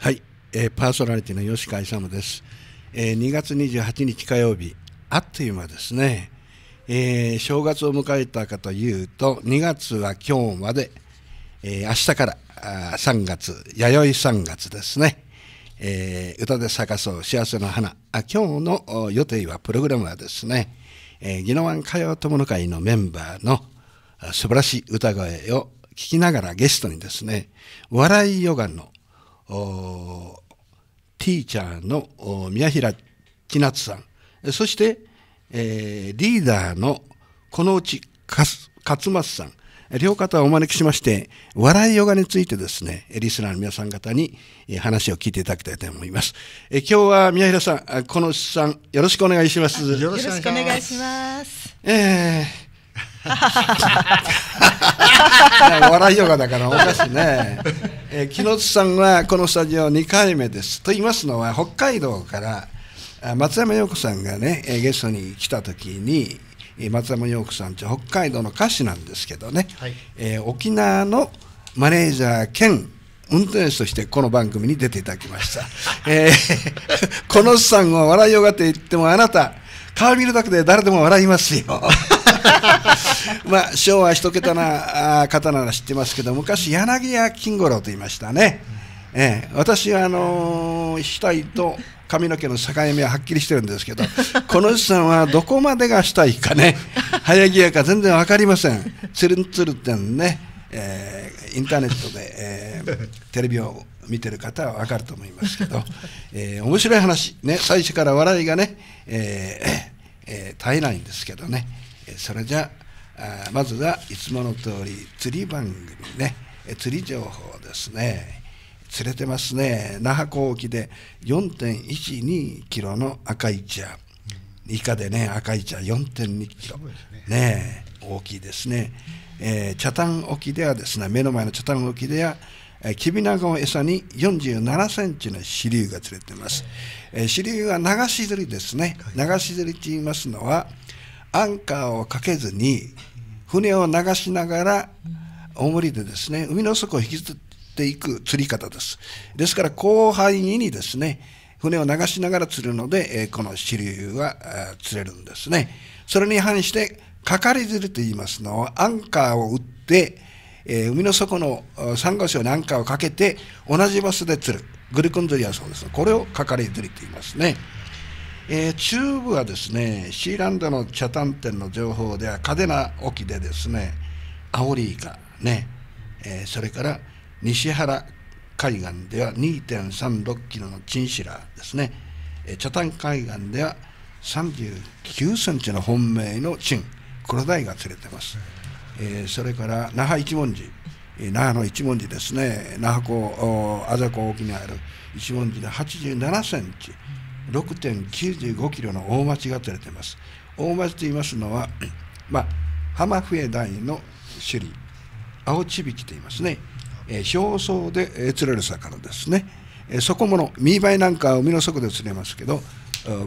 はい、えー、パーソナリティの吉川勇です、えー、2月28日火曜日あっという間ですね、えー、正月を迎えたかというと2月は今日まで、えー、明日からあ3月弥生3月ですね、えー、歌で咲かそう幸せの花あ今日の予定はプログラムはですね、えー、宜野湾歌謡友の会のメンバーの素晴らしい歌声を聞きながらゲストにですね笑いヨガのティーチャーの宮平千夏さん、そして、えー、リーダーのこのうち勝松さん、両方をお招きしまして、笑いヨガについてですね、リスナーの皆さん方に話を聞いていただきたいと思います。え今日は宮平さん、このさん、よろしくお願いします。よろしくお願いします。えー笑いヨガだからおかしいね、え木之津さんはこのスタジオ2回目ですと言いますのは北海道から松山陽子さんがね、ゲストに来た時に松山陽子さんって北海道の歌手なんですけどね、はい、えー、沖縄のマネージャー兼運転手としてこの番組に出ていただきました。えー、このさんを笑いヨガって言ってもあなた、顔見るだけで誰でも笑いますよ。まあ昭和一桁な方なら知ってますけど昔柳家金五郎と言いましたね、ええ、私はあのー、体と髪の毛の境目ははっきりしてるんですけどこのおじさんはどこまでが体かね早着屋か全然分かりませんつるんつるってんね、えー、インターネットで、えー、テレビを見てる方は分かると思いますけど、えー、面白い話、ね、最初から笑いがね、えーえー、絶えないんですけどね。それじゃあまずはいつもの通り釣り番組ね釣り情報ですね釣れてますね那覇港沖で4.12キロの赤い茶イカでね赤い茶4.2キロね大きいですね、えー、茶炭沖ではですね目の前の茶炭沖ではキビナゴを餌に47センチの支流が釣れてます、え支流は流し釣りですね流し釣りと言いますのは、アンカーをかけずに船を流しながら重りでですね海の底を引きずっていく釣り方ですですから広範囲にですね船を流しながら釣るので、この支流は釣れるんですねそれに反してかかり釣りと言いますのはアンカーを打って海の底のサンゴ礁にアンカーをかけて同じ場所で釣るグリコン釣りはそうですこれをかかり釣りと言いますね。えー、中部はですねシーランドの茶炭店の情報では嘉手納沖でですねアオリイカね、えー、それから西原海岸では2.36キロのチンシラですね、えー、茶炭海岸では39センチの本命のチンクロダイが釣れてます、えー、それから那覇一文字那覇の一文字ですね那覇港あざ湖沖にある一文字で87センチ6.95キロの大町が釣れています。大町と言いますのは、まあ、浜笛台の種類、青ちびきと言いますね。えー、表層で、釣れる魚ですね。えー、底物、見栄えなんかは海の底で釣れますけど、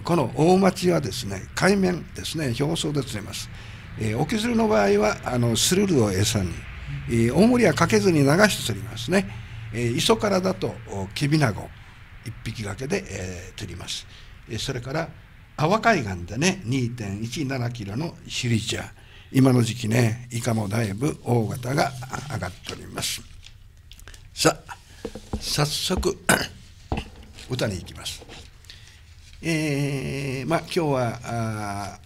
この大町はですね、海面ですね、表層で釣れます。えー、沖釣りの場合は、あのスルルを餌に、えー、大盛りはかけずに流して釣りますね。えー、磯からだと、きびなご。1匹掛けで、えー、釣ります、えそれから阿波海岸でね2.17キロのシリチャー今の時期ねイカもだいぶ大型が上がっておりますさあ早速 歌に行きますえー、まあ今日は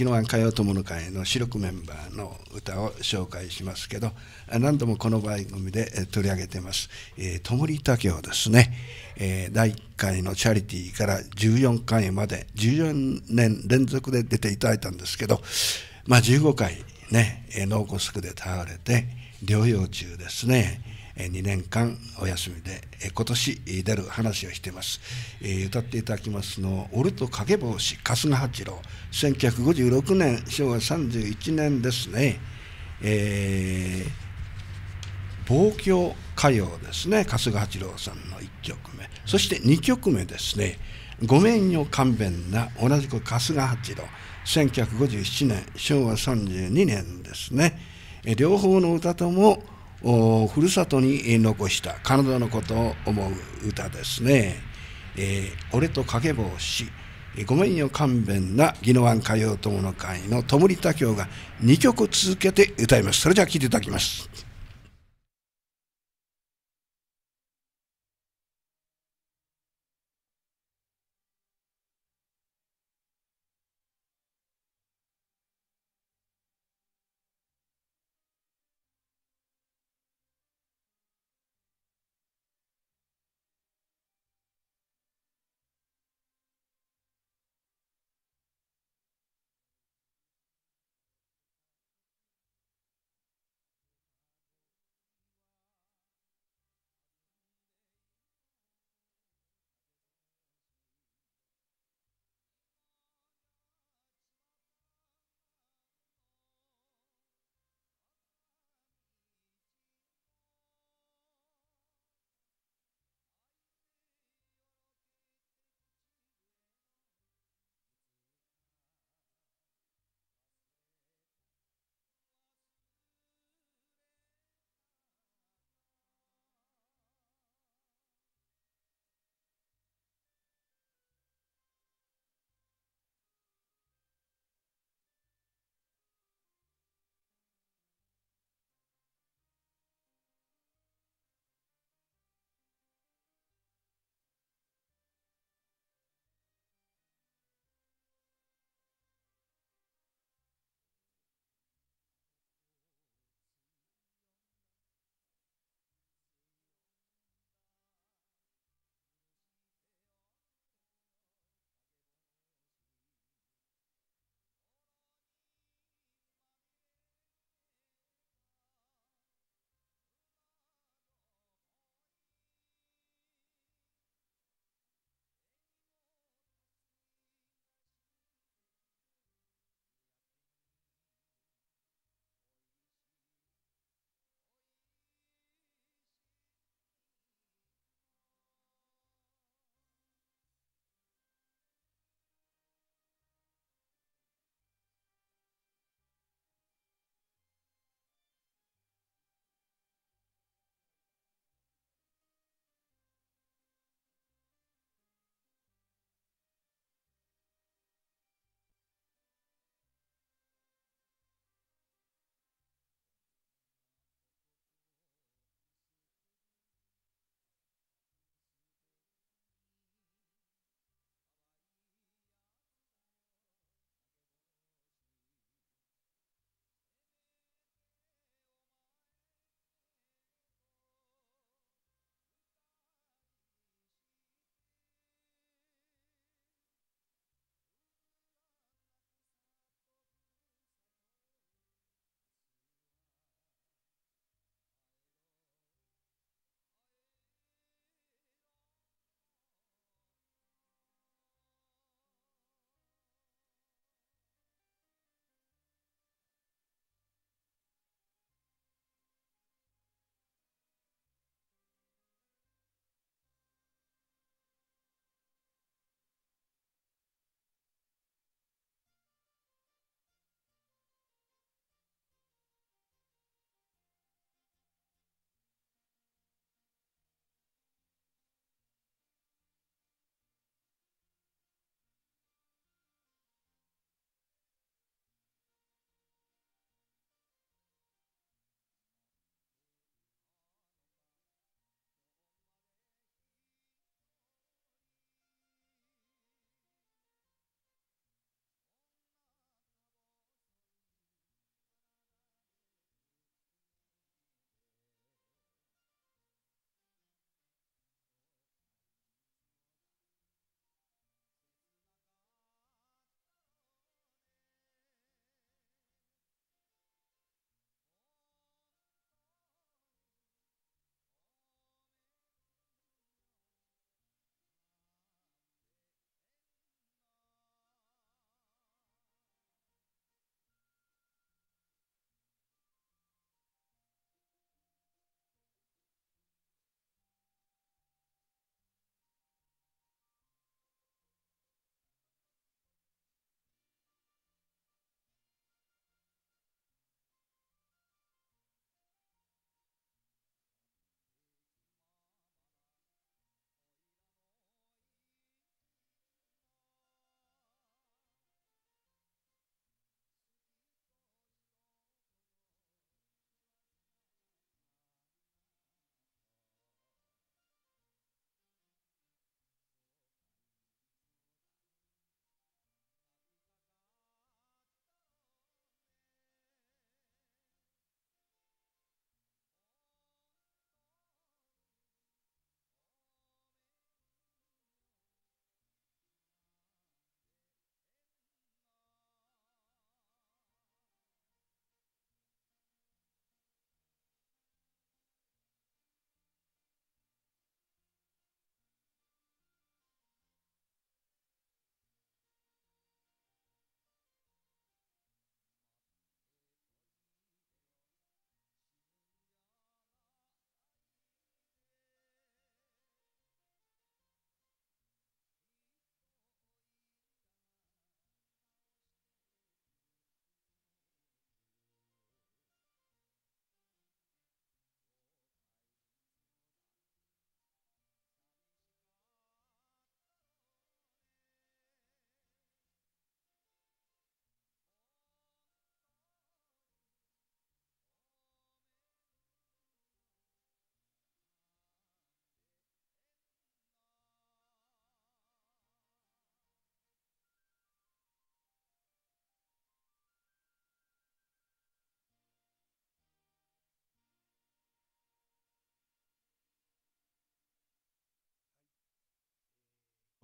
宜野湾歌謡友の会の主力メンバーの歌を紹介しますけど何度もこの番組で取り上げてます、えー、ともりたけをですね、えー、第1回のチャリティーから14回まで14年連続で出ていただいたんですけど、まあ、15回ね脳梗塞で倒れて療養中ですね。2年間お休みで今年出る話をしています、歌っていただきますのは「俺と影帽子春日八郎」1956年昭和31年ですね、えー、望郷歌謡ですね春日八郎さんの1曲目そして2曲目ですね「ごめんよ勘弁な」同じく春日八郎1957年昭和32年ですね両方の歌とも「ふるさとに残した彼女のことを思う歌ですね。えー、俺と影け帽子ごめんよ勘弁な宜野湾歌謡友の会のともりたが2曲続けて歌います。それじゃあ聴いていただきます。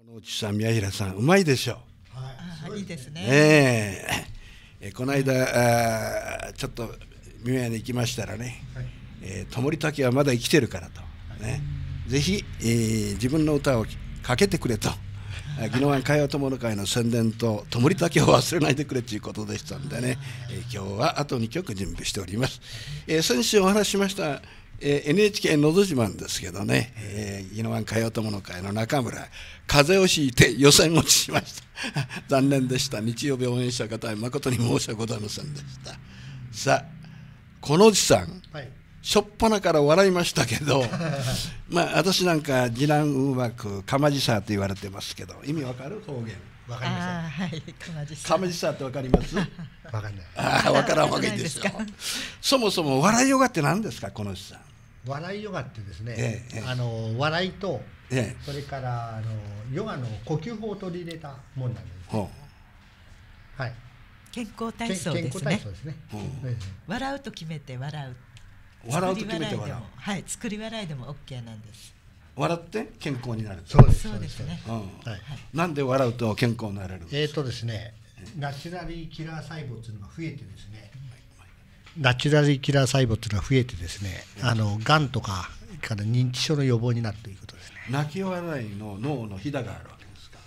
このうさん、宮平さん、うまいでしょう。はい、いいですね。ねえー、この間、あちょっと宮屋に行きましたらね、はい、えー、ともりたけはまだ生きてるからと、ね、はい、ぜひ、えー、自分の歌をかけてくれと。宜野湾会話友の会の宣伝とともりたけを忘れないでくれということでしたんでね、えー、今日はあと2曲準備しております、えー、先週お話しましたえー、NHK のど自慢ですけどね、えー、宜野湾かよ友の会の中村風邪をひいて予選落ちしました 残念でした日曜日応援した方は誠に申し訳ございませんでしたさあこのおじさん、はいしっぱなから笑いましたけど まあ私なんか次男うまくかまじさと言われてますけど意味わかる方言わかりませんはいかまじさってわかります わかんないああわからんわけですよそもそも笑いヨガって何ですか、この人さん。笑いヨガってですね、ええ、あの笑いと、ええ、それからあのヨガの呼吸法を取り入れたもんなんです、はい、健康体操ですねですね、うん、笑うと決めて笑う笑うと決めて笑うはい作り笑いでも OK なんです笑って健康になるそうですそうですね、うん、はい、なんで笑うと健康になれるえっ、ー、とですねナチュラリーキラー細胞っていうのが増えてですねナチュラルキラー細胞というのは増えてですねあの癌とかから認知症の予防になるということですね泣き笑いの脳のひだがあるわけですか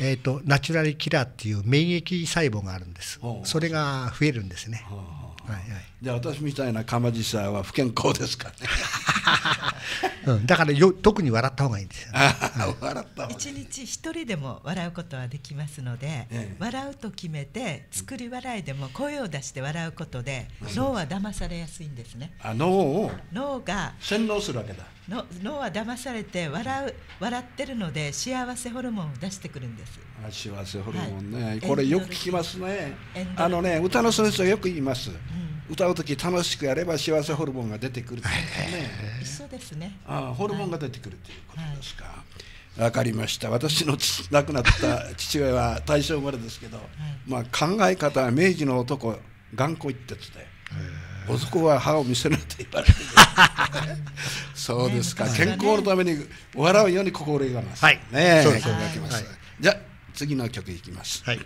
えっ、ー、とナチュラルキラーっていう免疫細胞があるんですそれが増えるんですねはいはいじゃあ私みたいな釜じさは不健康ですからね、うん、だからよ特に笑った方がいいんですよ、ね、笑った一日一人でも笑うことはできますので、ええ、笑うと決めて作り笑いでも声を出して笑うことで、脳は騙されやすいんですねあ脳を脳が洗脳するわけだの脳は騙されて笑う笑ってるので幸せホルモンを出してくるんです幸せホルモンね、はい、これよく聞きますねあのね歌の先生よく言います、うん歌う時楽しくやれば幸せホルモンが出てくるっていうねですねあホルモンが出てくるということですか、わかりました私の亡くなった父親は大正生まれですけど、まあ、考え方は明治の男頑固一徹で男は歯を見せるって言われて そうですか、健康のために笑うように心がます、はい、ねそうそうきます、はい、じゃあ次の曲いきます、はい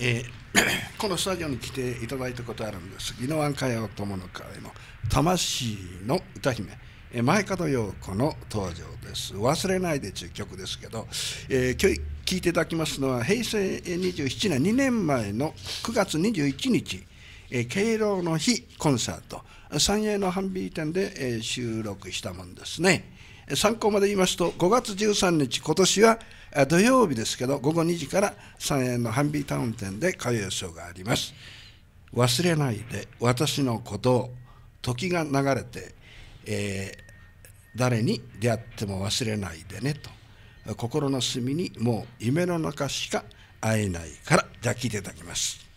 えーこのスタジオに来ていただいたことあるんです宜野湾歌謡友の会の「魂の歌姫」前門陽子の登場です忘れないでという曲ですけど、えー、今日聴いていただきますのは平成27年2年前の9月21日えー、敬老の日コンサート三栄のハンビー店で、えー、収録したもんですね。参考まで言いますと、5月13日、今年は土曜日ですけど、午後2時から3円のハンビータウン店で歌謡ショーがあります。忘れないで私のことを、時が流れて、えー、誰に出会っても忘れないでねと、心の隅にもう夢の中しか会えないから、じゃあ聞いていただきます。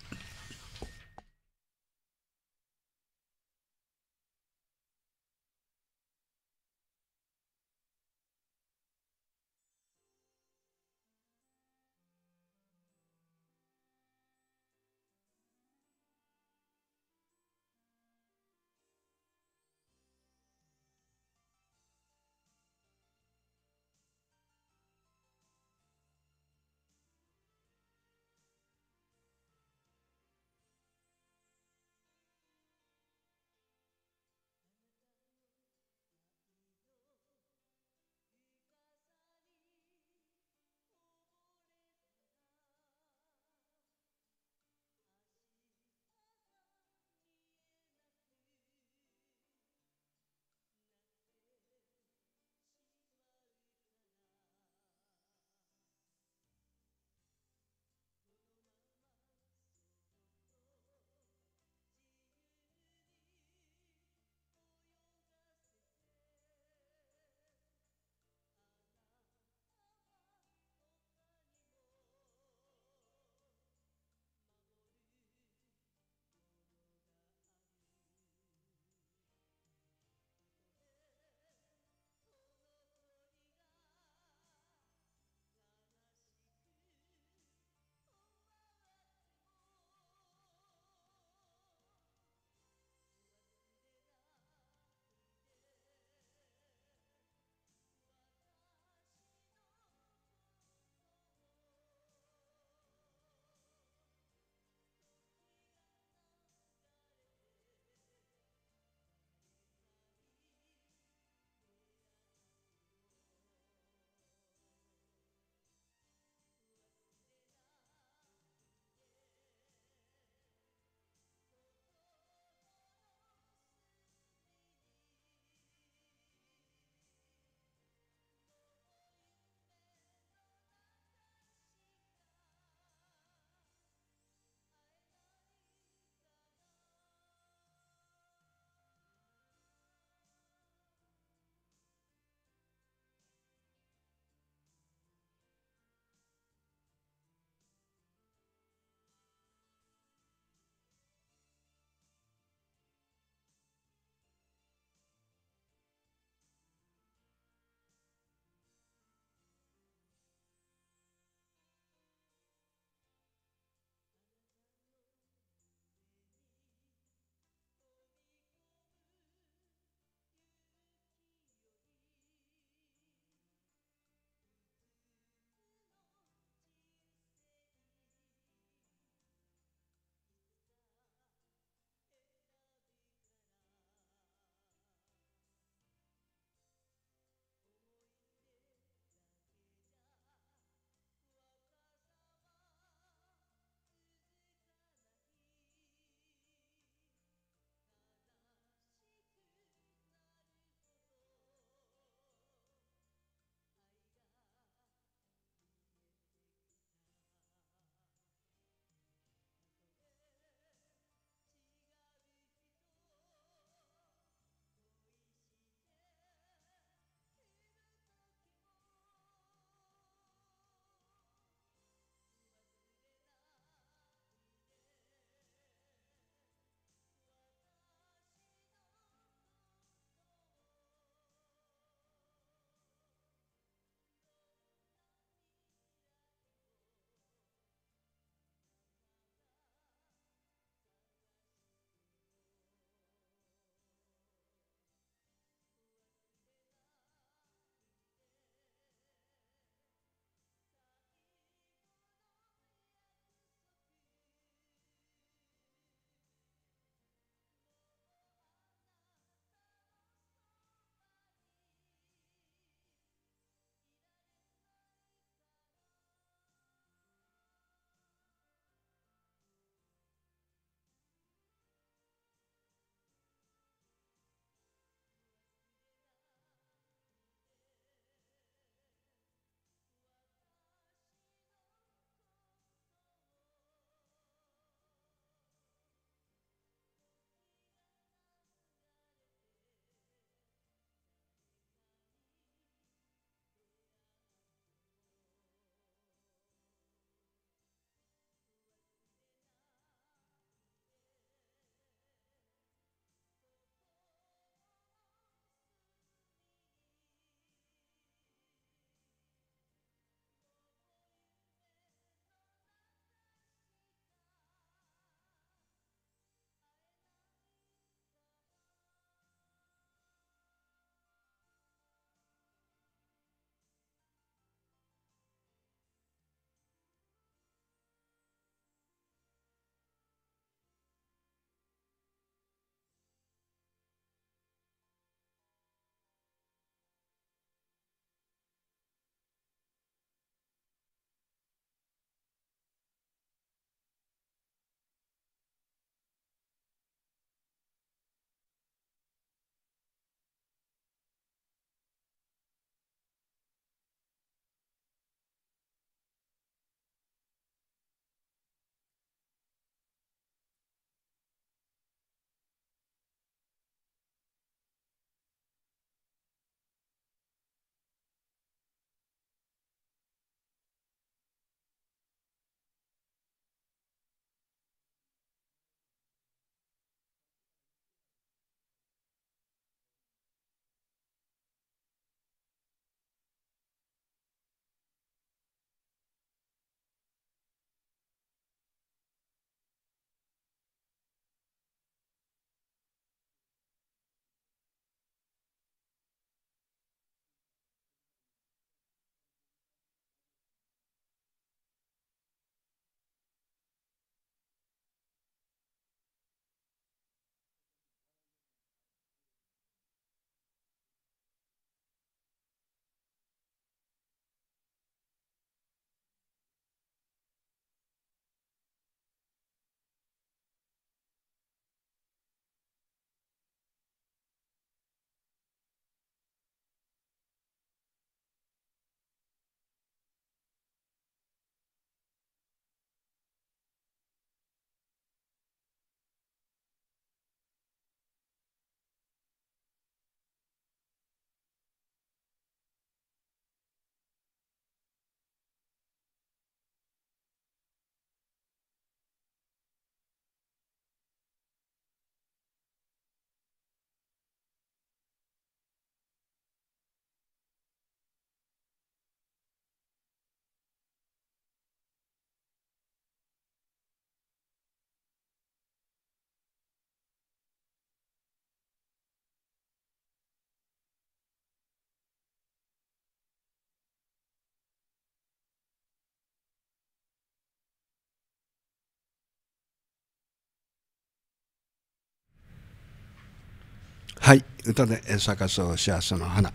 はい歌で咲かそう幸せの花、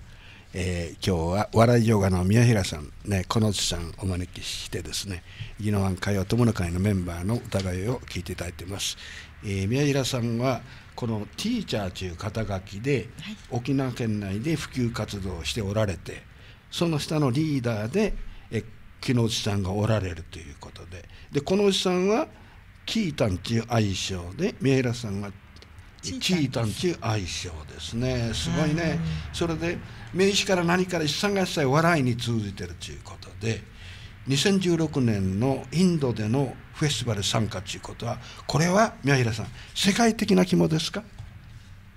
えー、今日は笑いヨガの宮平さんねこの地さんお招きしてですね宜野湾歌謡友の会のメンバーの歌声を聞いていただいています、えー、宮平さんはこのティーチャーという肩書きで、沖縄県内で普及活動をしておられてその下のリーダーで、えー、木之内さんがおられるということででこのおじさんはキータンという愛称で宮平さんはチータンチ愛称ですねすごいねそれで名刺から何から一三月一笑いに通じてるということで2016年のインドでのフェスティバル参加ということはこれは宮平さん世界的な肝ですか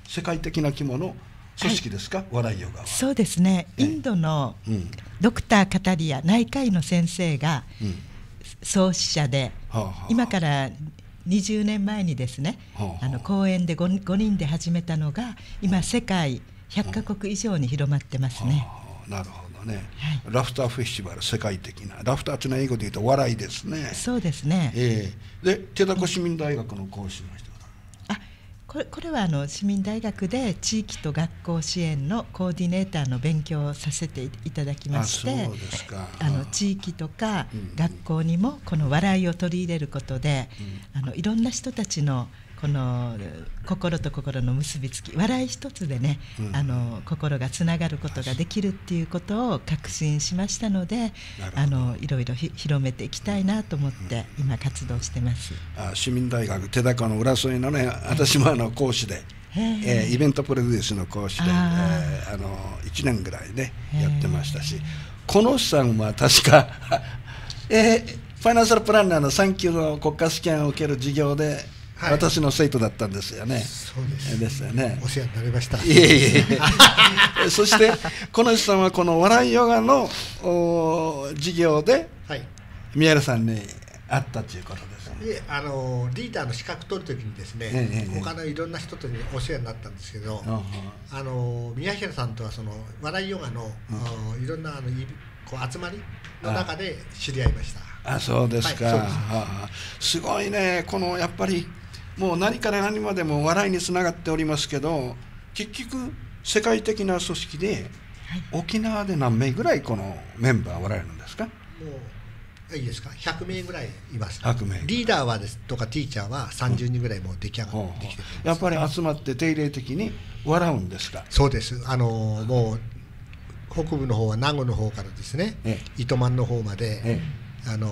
世界的な肝の組織ですか、はい、笑いヨガそうですね、インドのドクター・カタリア内科医の先生が創始者で、今から20年前にですね、あの公演で 5, 5人で始めたのが今世界100カ国以上に広まってますね。なるほどね、はい、ラフターフェスティバル世界的なラフターというのは英語で言うと笑いですねそうですね、えー、で手田市民大学の講師の人これこれはあの市民大学で地域と学校支援のコーディネーターの勉強をさせていただきましてあの地域とか学校にもこの笑いを取り入れることで、あのいろんな人たちのこの心と心の結びつき笑い一つでね、うん、あの心がつながることができるっていうことを確信しましたのであのいろいろ広めていきたいなと思って、今活動してますあ市民大学手高の浦添のね私もあの講師で。えー、イベントプロデュースの講師であ、えー、あの1年ぐらいねやってましたしこのさんは確か えー、ファイナンシャルプランナーの3級の国家試験を受ける事業ではい、私の生徒だったんですよね。そうですですよね。お世話になりました。いえいえ そしてこの人さんはこの笑いヨガの授業で、はい、宮原さんに会ったということです、ね。いえあのリーダーの資格取るときにですね、ええ、他のいろんな人とにお世話になったんですけど、あの宮原さんとはその笑いヨガの、いろんなあのこう集まりの中で知り合いました。あそうですか、はい、すすごいねこのやっぱりもう何から何までも笑いにつながっておりますけど結局世界的な組織で、沖縄で何名ぐらいこのメンバーおられるんですかもういいですか100名ぐらいいます1名リーダーはですとかティーチャーは30人ぐらいもう出来上がってきて、やっぱり集まって定例的に笑うんですかそうですあのもう北部の方は名護の方からですね、糸満の方まで、あの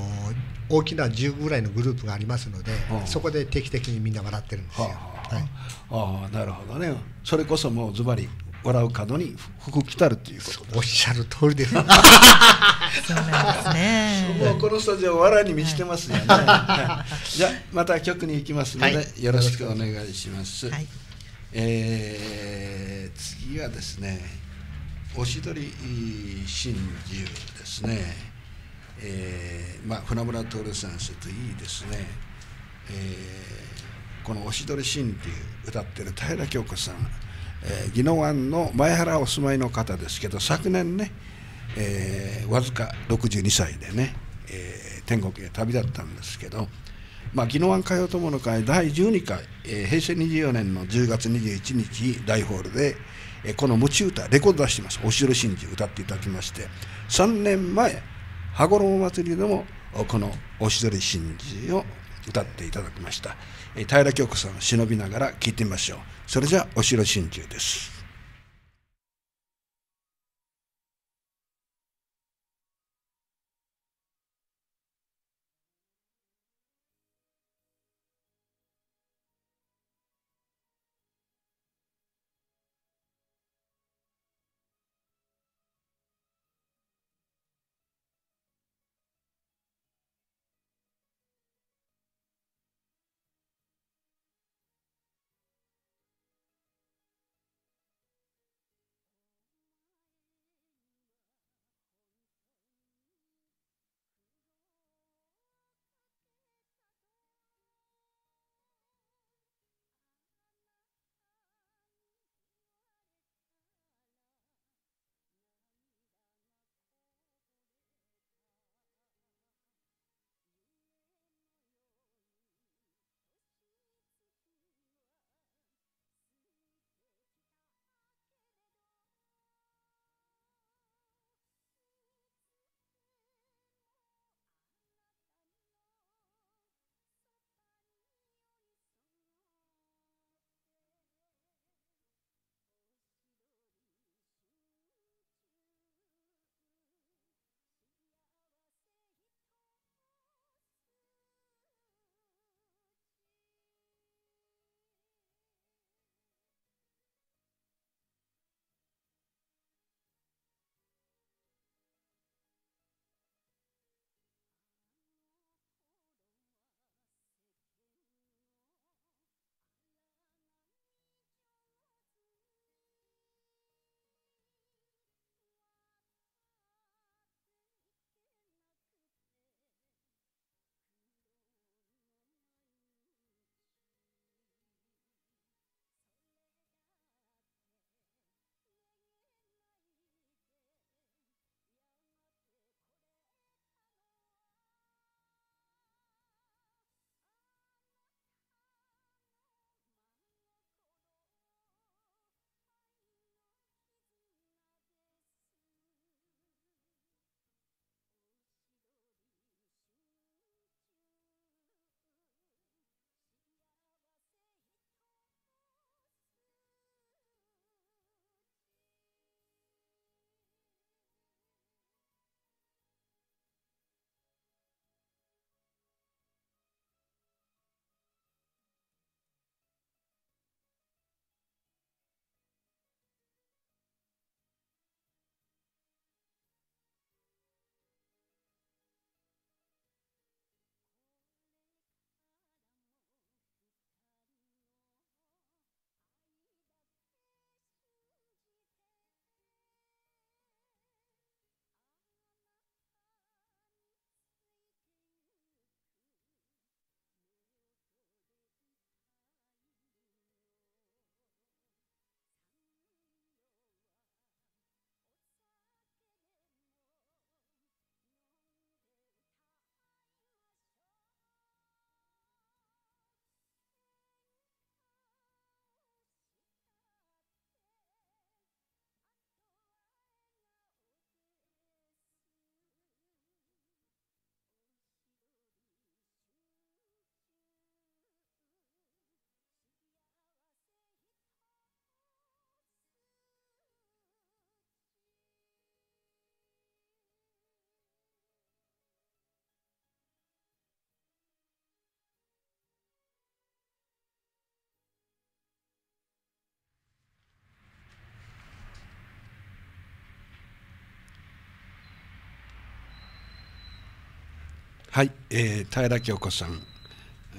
大きな10ぐらいのグループがありますので、そこで定期的にみんな笑ってるんですよ。ああなるほどねそれこそもうズバリ笑う角に服着たるっていうことおっしゃる通りです そうなんですねもうこのスタジオ笑いに満ちてますよね、はい、じゃまた局に行きますので、はい、よろしくお願いします、はい、えー、次はですねおしどり真珠ですねえーまあ、船村徹先生といいですね、えー、この「おしどりいう歌ってる平良京子さん、えー、宜野湾の前原お住まいの方ですけど昨年ね、えー、わずか62歳でね、えー、天国へ旅立ったんですけど、まあ、宜野湾歌謡友の会第12回、えー、平成24年の10月21日大ホールで、えー、この「夢中歌」レコード出してます「おしどり心う歌っていただきまして3年前羽衣祭りでもこの「おしどり神事」を歌っていただきました、え平京子さんを忍びながら聴いてみましょうそれじゃあお城心中ですはい、えー、平京子さん、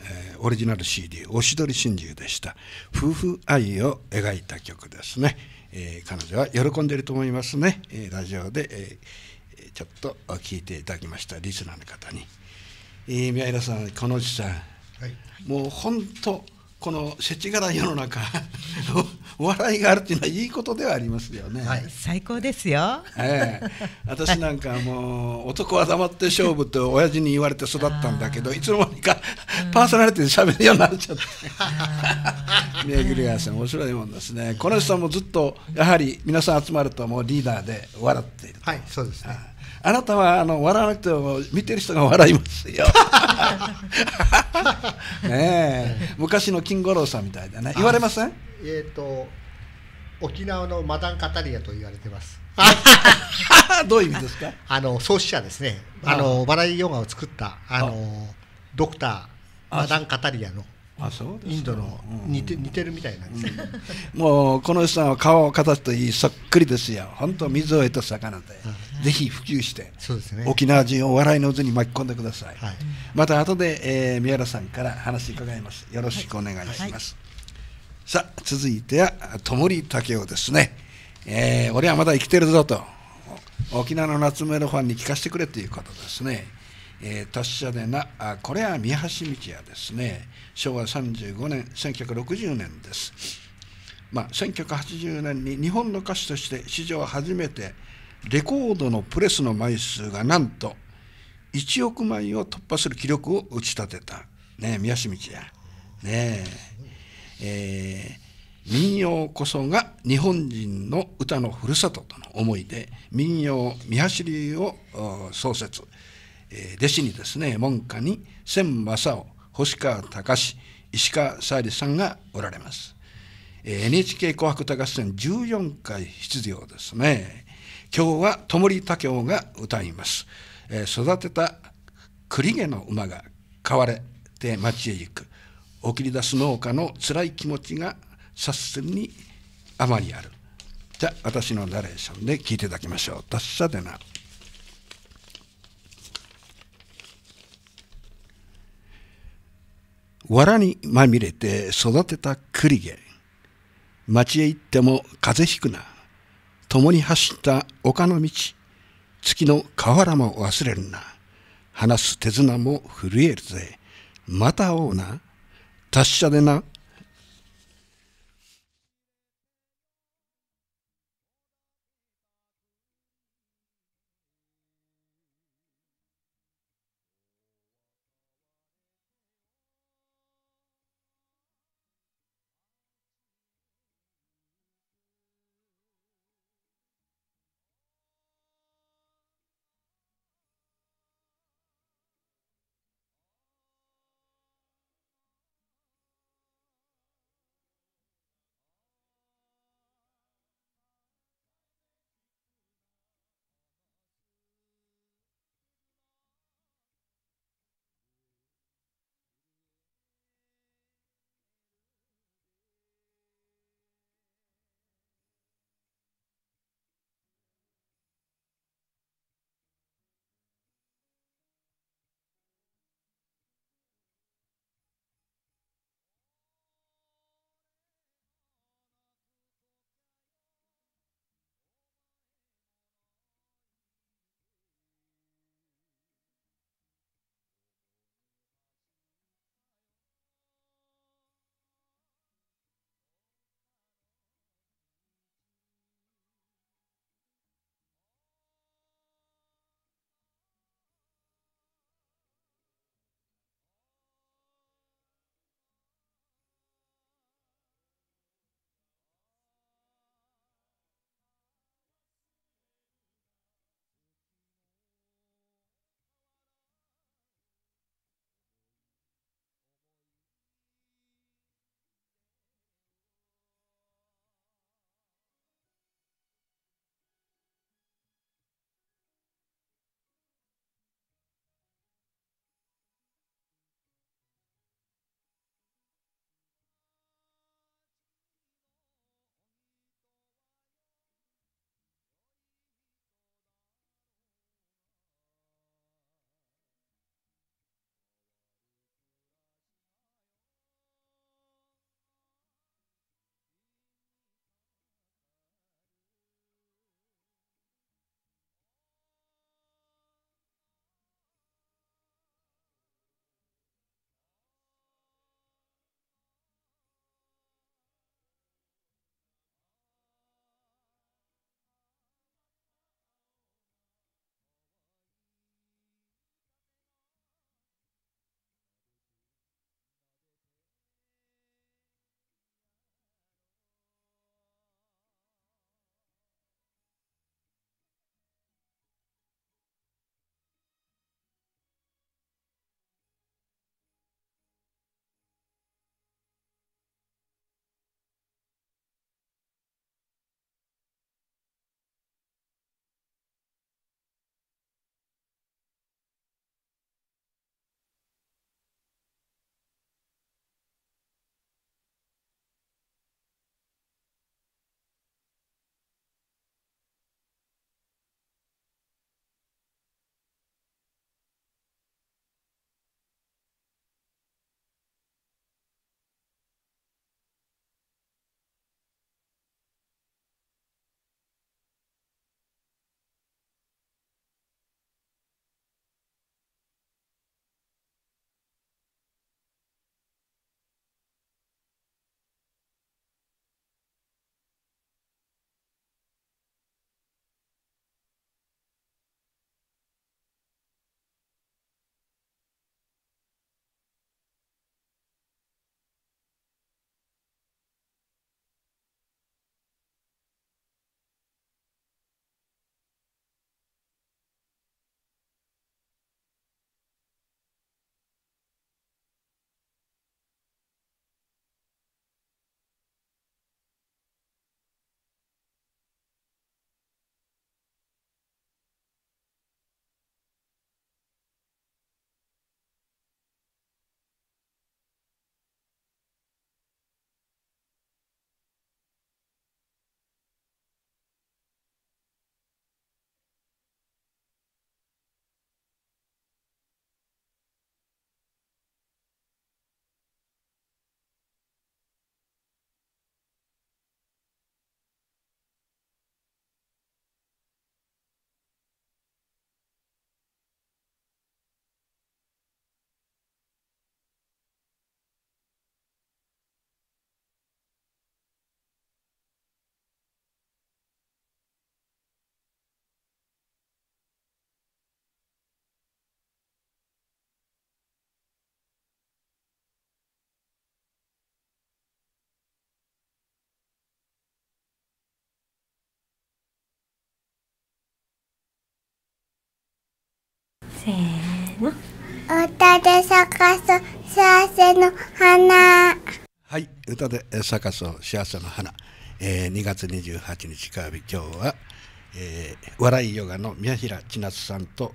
えー、オリジナル CD「おしどり心中」でした夫婦愛を描いた曲ですね、えー、彼女は喜んでいると思いますね、えー、ラジオで、えー、ちょっと聞いていただきましたリスナーの方に、えー、宮平さんこのおじさん、はい、もう本当この世知辛世の中 笑いがあるっていうのはいいことではありますよね、はい、最高ですよ、ええ、私なんかもう男は黙って勝負と親父に言われて育ったんだけどいつの間にかパーソナリティで喋るようになっちゃって 宮城亮さん面白いもんですねこの人もずっとやはり皆さん集まるともうリーダーで笑っているはいそうですね、はいあなたはあの笑わなくても見てる人が笑いますよ。ね昔の金五郎さんみたいだね。言われません？えっ、ー、と沖縄のマダンカタリアと言われてます。どういう意味ですか？あの創始者ですね。あの笑いヨガを作ったあのドクターマダンカタリアの。あそうインドの似て,、似てるみたいなんです、うん、もうこの人は顔を形といいそっくりですよ本当水を得た魚で、ぜひ普及して、ね、沖縄人を笑いの渦に巻き込んでください、はい、また後で、えー、宮原さんから話伺いますよろしくお願いします、はいはい、さあ続いてはともりたけおですね、えー、俺はまだ生きてるぞと沖縄の夏目のファンに聞かせてくれということですね、えー、達者でなあこれは三橋道也ですね昭和35年1960年です、まあ、1980年に日本の歌手として史上初めてレコードのプレスの枚数がなんと1億枚を突破する記録を打ち立てた、ね、宮市道也、ねえー、民謡こそが日本人の歌のふるさととの思いで民謡「宮走流を創設、えー、弟子にですね門下に千正雄星川隆石川沙ゆさんがおられます。NHK 紅白歌合戦14回出場ですね。今日は友利武たが歌います。えー、育てた栗毛の馬が飼われて町へ行く。送り出す農家の辛い気持ちが察するにあまりある。じゃあ私のナレーションで聞いていただきましょう。達者でな。藁にまみれて育てた栗毛。町へ行っても風邪ひくな。共に走った丘の道。月の河原も忘れるな。話す手綱も震えるぜ。また会おうな。達者でな。せーの歌で咲かす幸せの花はい歌で咲かす幸せの花、えー、2月28日火曜日今日は、えー、笑いヨガの宮平千夏さんと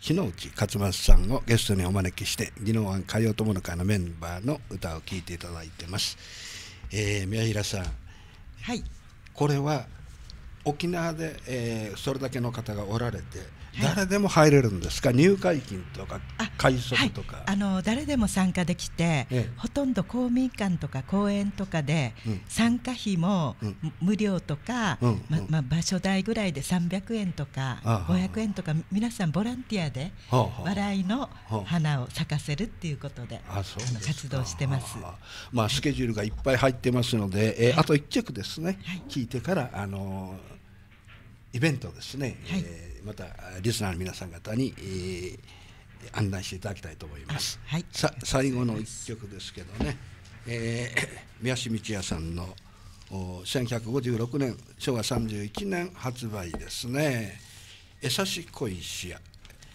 日の内勝松さんをゲストにお招きして技能案歌謡友の会のメンバーの歌を聴いていただいてます、えー、宮平さんはいこれは沖縄で、えー、それだけの方がおられて誰でも入れるんですか、入会金とか会食とかあ、はい、あの誰でも参加できて、ええ、ほとんど公民館とか公園とかで、うん、参加費も無料とか、うんうん、ままあ、場所代ぐらいで300円とか、うん、500円とか皆さんボランティアで笑いの花を咲かせるっていうことで,、あ、の活動してます、まあ、スケジュールがいっぱい入ってますので、えー、あと1曲ですね、はい、聞いてからあのイベントですね。はいえーまたリスナーの皆さん方に、えー、案内していただきたいと思います。はい、さ最後の一曲ですけどね、えー、宮市道也さんのお1156年昭和31年発売ですね「えさし恋しや」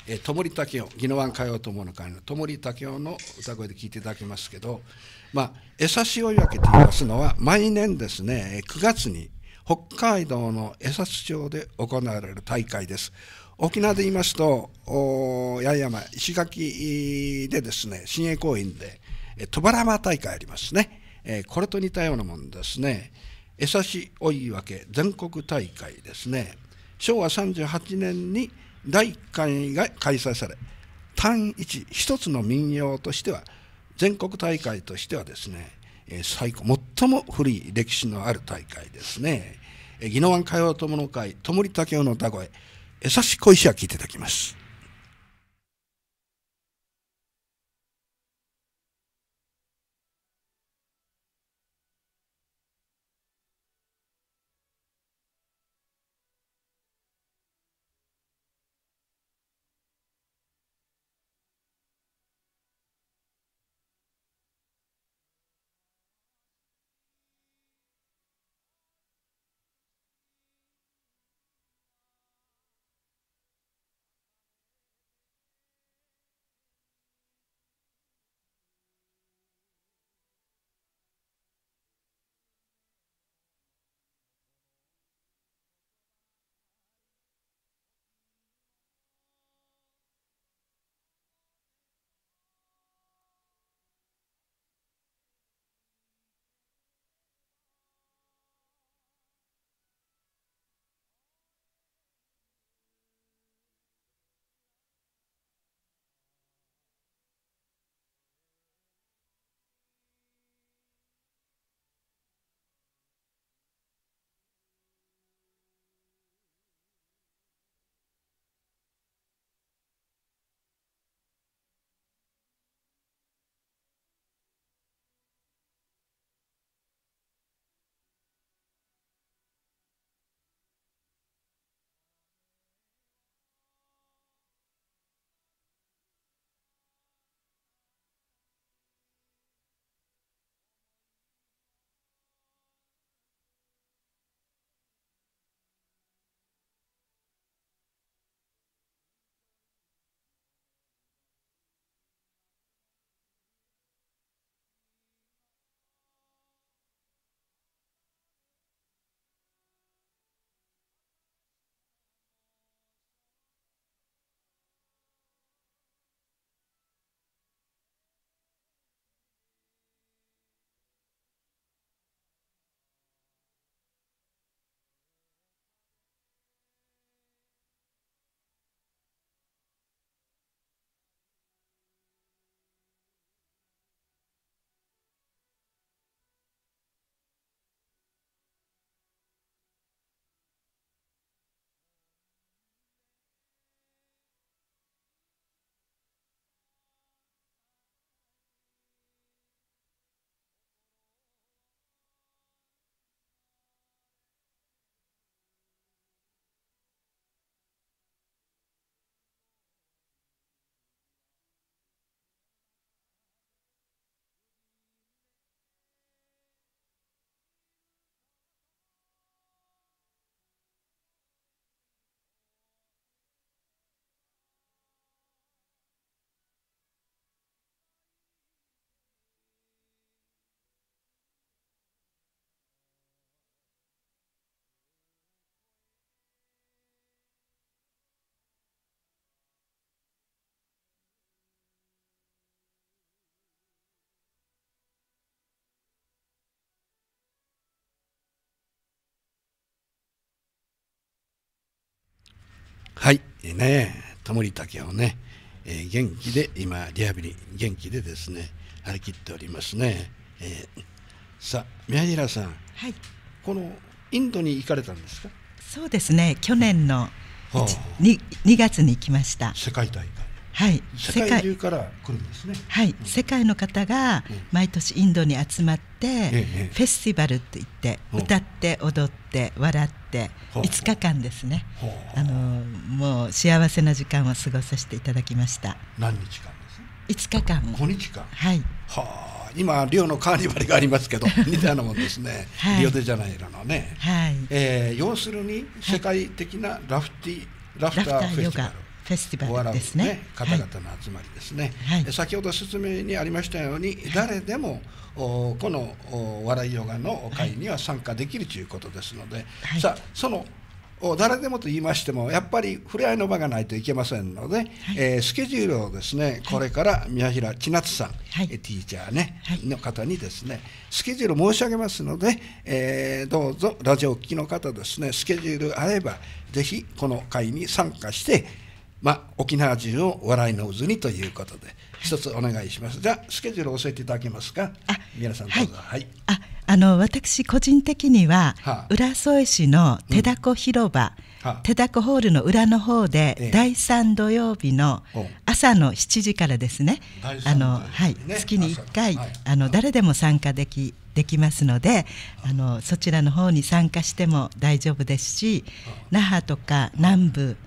えー「ともりたけお」「宜野湾歌謡友の会」の「ともりたけお」の歌声で聴いていただきますけどまあ「えさし追い分け」と言いますのは毎年ですね9月に「北海道の江差町で行われる大会です。沖縄で言いますと、八重山、石垣でですね、新栄公園で、戸原間大会ありますね、えー、これと似たようなもんですね、江差追い分け全国大会ですね、昭和38年に第1回が開催され、単一、一つの民謡としては、全国大会としてはですね、え最高、最も古い歴史のある大会ですね。宜野湾海洋友の会、ともりたけおの歌声、江差小石は聞いていただきます。はい、ね、タモリタケをね、えー、元気で今リハビリ元気でですね張り切っておりますね。えー、さ宮平さん、はい、このインドに行かれたんですか。そうですね、去年の 2, 2月に行きました。世界大会。はい、世界中から来るんですね。はい、世界の方が毎年インドに集まって、フェスティバルって言って歌って踊って笑って5日間ですね。あのもう幸せな時間を過ごさせていただきました。何日間です5日間。5日間。はい。はあ。今リオのカーニバルがありますけど 似たようなもんですね、はい、リオデジャネイロのね、はいえー、要するに世界的なラフティ、はい、ラフターフェスティバルフェスティバルですね、ね、方々の集まりですね、はい、先ほど説明にありましたように、誰でもこの笑いヨガの会には参加できるということですので、はい、さあその誰でもと言いましてもやっぱり触れ合いの場がないといけませんので、はい、えー、スケジュールをですねこれから宮平千夏さん、はい、ティーチャーね、はい、の方にですねスケジュール申し上げますので、えー、どうぞラジオを聴きの方ですねスケジュールあればぜひこの会に参加して、まあ、沖縄人を笑いの渦にということで、一つお願いします。じゃあ、スケジュール教えていただけますか。あ、皆さんどうぞ。はい。はい、あ、あの、私個人的には、はあ、浦添市の手だこ広場。うん手だこホールの裏の方で、ええ、第3土曜日の朝の7時からですね、あのはい、月に1回、はい、あの誰でも参加できできますのであのそちらの方に参加しても大丈夫ですし那覇とか南部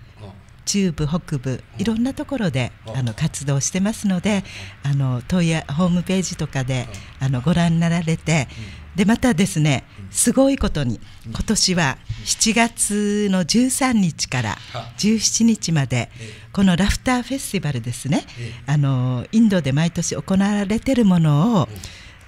中部北部いろんなところであの活動してますのであの問い合ホームページとかであのご覧になられてでまたですねすごいことに今年は7月の13日から17日までこのラフターフェスティバルですねあのインドで毎年行われてるものを、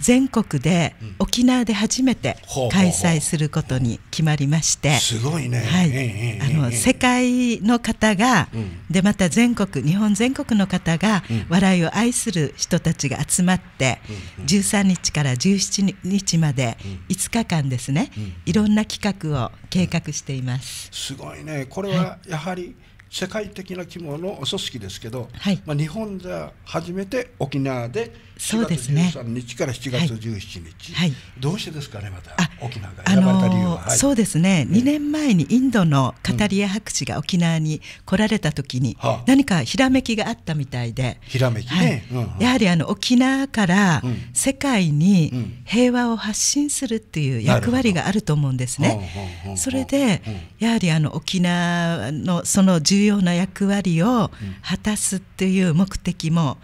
全国で沖縄で初めて開催することに決まりまして、すごいね、はいあの世界の方が、でまた全国日本全国の方が笑いを愛する人たちが集まって、うん13日から17日まで5日間ですね、いろんな企画を計画しています。すごいねこれはやはり、世界的な規模の組織ですけど、はい、まあ、日本では初めて沖縄で4月13日から7月17日、はい、どうしてですかねまた沖縄が選ばれた理由は、はい、そうですね、2年前にインドのカタリア博士が沖縄に来られた時に、何かひらめきがあったみたいでひらめき、ねはいやはりあの沖縄から世界に平和を発信するっていう役割があると思うんですね。それで、やはりあの沖縄のその重要な役割を果たすっていう目的も、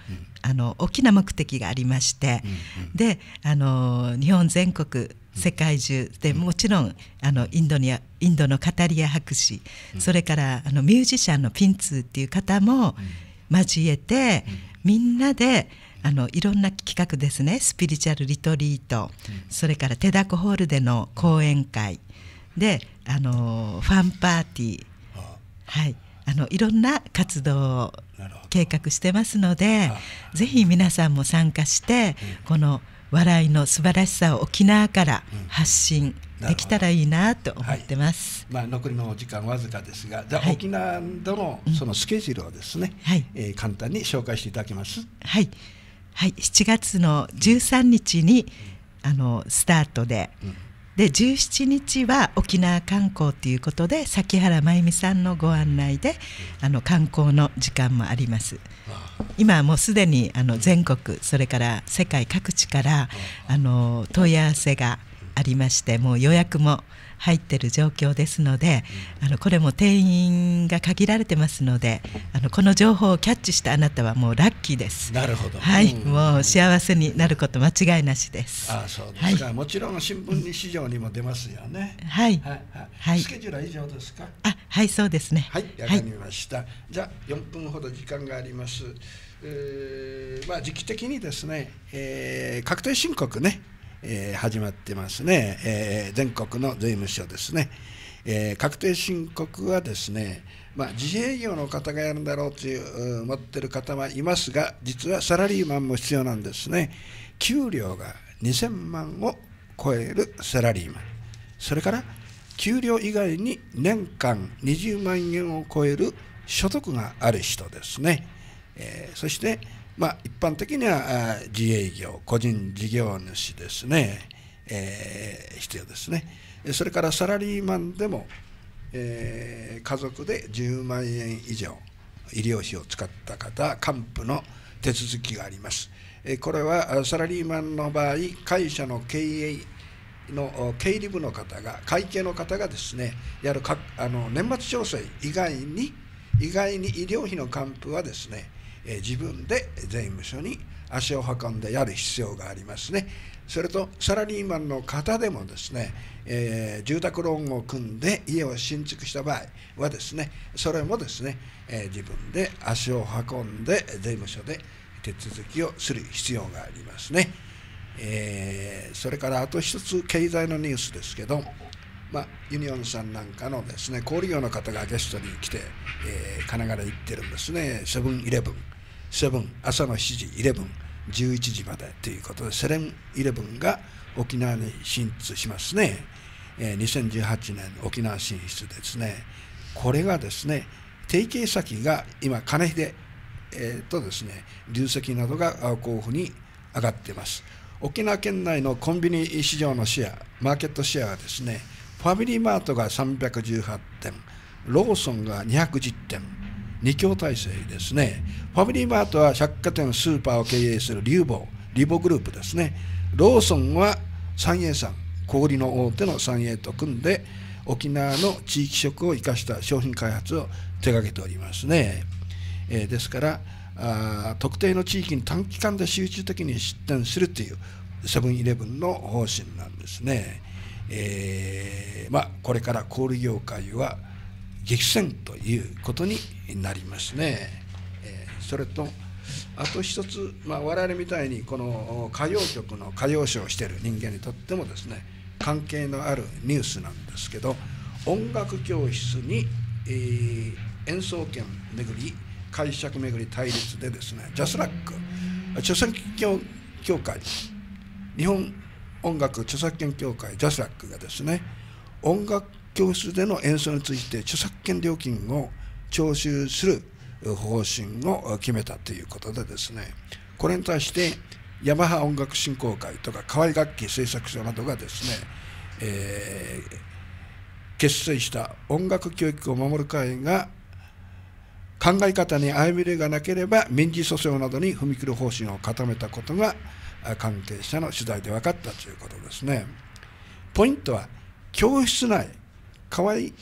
あの大きな目的がありまして、うんうん、であの日本全国世界中でもちろんあのインドにインドのカタリア博士、それからあのミュージシャンのピンツーっていう方も交えて、みんなであのいろんな企画ですねスピリチュアルリトリート、それから手ダコホールでの講演会であのファンパーティー、はい、あのいろんな活動を計画してますのでぜひ皆さんも参加して、この「笑いの素晴らしさを沖縄から発信できたらいいなと思ってます、はい、まあ、残りの時間わずかですが、はい、沖縄でのそのスケジュールをですね、うん、はいえー、簡単に紹介していただけます。はい、はい、7月の13日に、うん、あのスタートで、うんで17日は沖縄観光ということで崎原真由美さんのご案内であの観光の時間もあります今はもうすでにあの全国それから世界各地からあの問い合わせがありましてもう予約も入ってる状況ですので、あのこれも定員が限られてますのであのこの情報をキャッチしたあなたはもうラッキーですなるほどはい、うん、もう幸せになること間違いなしですあそうですか、はい、もちろん新聞に市場にも出ますよねはい、はいはい、スケジュールは以上ですかあはいそうですねはいわかりました、はい、じゃあ4分ほど時間がありますえーまあ、時期的にですね、えー、確定申告ね、えー、始まってますね、えー、全国の税務署ですね、えー、確定申告はですね、まあ、自営業の方がやるんだろうという思ってる方はいますが実はサラリーマンも必要なんですね給料が2000万を超えるサラリーマンそれから給料以外に年間20万円を超える所得がある人ですね、えー、そしてまあ、一般的には自営業個人事業主ですね、えー、必要ですねそれからサラリーマンでも、えー、家族で10万円以上医療費を使った方還付の手続きがあります、えー、これはサラリーマンの場合会社の経営の経理部の方が会計の方がですねやるかあの年末調整以外に以外に医療費の還付はですねえ自分で税務署に足を運んでやる必要がありますね。それとサラリーマンの方でもですね、えー、住宅ローンを組んで家を新築した場合はですね、それもですね、えー、自分で足を運んで税務署で手続きをする必要がありますね。えー、それからあと一つ経済のニュースですけど、まあ、ユニオンさんなんかのですね、小売業の方がゲストに来て、え神奈川で行ってるんですね、セブンイレブン。7朝の7時11時までということでセレンイレブンが沖縄に進出しますね、え2018年沖縄進出ですねこれがですね提携先が今金秀、えー、とですね流石などが候補に上がっています沖縄県内のコンビニ市場のシェアマーケットシェアはですねファミリーマートが318点ローソンが210点二強体制ですね。ファミリーマートは百貨店、スーパーを経営するリューボー、リボグループですね。ローソンは三栄さん、小売の大手の三栄と組んで、沖縄の地域色を生かした商品開発を手がけておりますね。えー、ですからあ、特定の地域に短期間で集中的に出店するというセブンイレブンの方針なんですね。えー、まあ、これから小売業界は激戦ということになりますね。えそれとあと一つ、まあ、我々みたいにこの歌謡曲の歌謡ショーをしている人間にとってもですね関係のあるニュースなんですけど音楽教室に、えー、演奏権巡り解釈巡り対立でですねジャスラック著作権協会日本音楽著作権協会ジャスラックがですね音楽教室での演奏について著作権料金を徴収する方針を決めたということでですねこれに対してヤマハ音楽振興会とか河合楽器製作所などがですね、えー、結成した音楽教育を守る会が考え方に歩みれがなければ民事訴訟などに踏み切る方針を固めたことが関係者の取材で分かったということですね。ポイントは教室内河合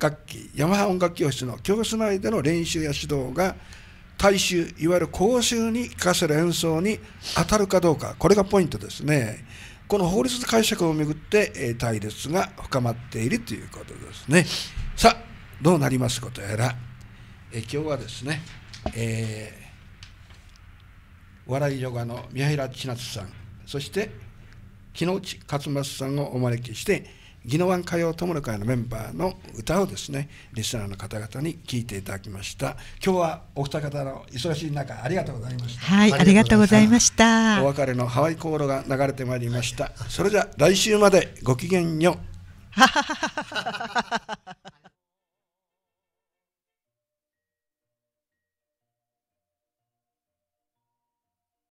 楽器ヤマハ音楽教室の教室内での練習や指導が大衆いわゆる公衆に聞かせる演奏に当たるかどうかこれがポイントですねこの法律解釈をめぐって、え対立が深まっているということですねさあどうなりますことやら、え今日はですね、えー、笑いヨガの宮平千夏さんそして木之内勝松さんをお招きして宜野湾歌謡友の会のメンバーの歌をですねリスナーの方々に聴いていただきました今日はお二方の忙しい中ありがとうございましたはいありがとうございましたお別れのハワイ航路が流れてまいりましたそれじゃ来週までごきげんよう